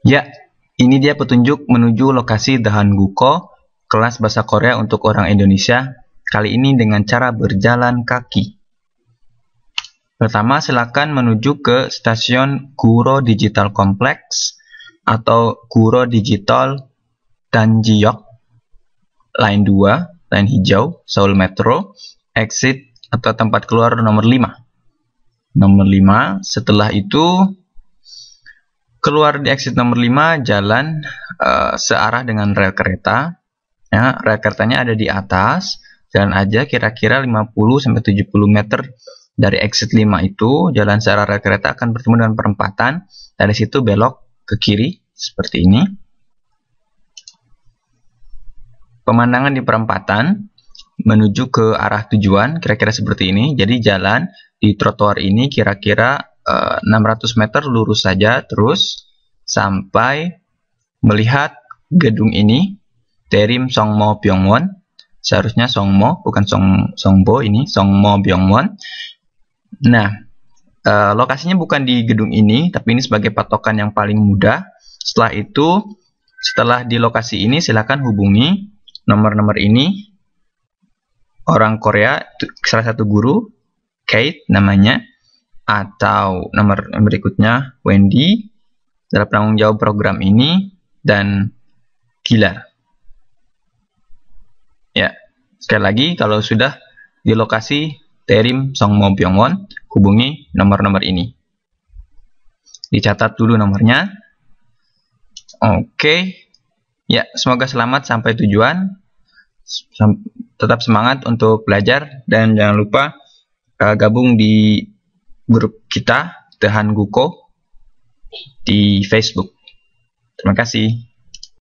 Ya, ini dia petunjuk menuju lokasi Dahan Guko, kelas bahasa Korea untuk orang Indonesia, kali ini dengan cara berjalan kaki. Pertama, silakan menuju ke stasiun Guro Digital Complex atau Guro Digital Danjiok, line 2, line hijau, Seoul Metro, exit atau tempat keluar nomor 5. Nomor 5, setelah itu keluar di exit nomor 5 jalan uh, searah dengan rel kereta ya rel keretanya ada di atas jalan aja kira-kira 50 70 meter dari exit 5 itu jalan searah rel kereta akan bertemu dengan perempatan dari situ belok ke kiri seperti ini pemandangan di perempatan menuju ke arah tujuan kira-kira seperti ini jadi jalan di trotoar ini kira-kira 600 eh, meter lurus saja terus sampai melihat gedung ini Terim Songmo Byongwon seharusnya Songmo bukan Song Songbo ini Songmo Byongwon nah e, lokasinya bukan di gedung ini tapi ini sebagai patokan yang paling mudah setelah itu setelah di lokasi ini silakan hubungi nomor-nomor ini orang Korea salah satu guru Kate namanya atau nomor berikutnya Wendy dalam penanggung jawab program ini dan Gila Ya, sekali lagi kalau sudah di lokasi Terim song Songmo won hubungi nomor-nomor ini. Dicatat dulu nomornya. Oke. Ya, semoga selamat sampai tujuan. Tetap semangat untuk belajar dan jangan lupa eh, gabung di grup kita Tehan Guko di Facebook. Terima kasih.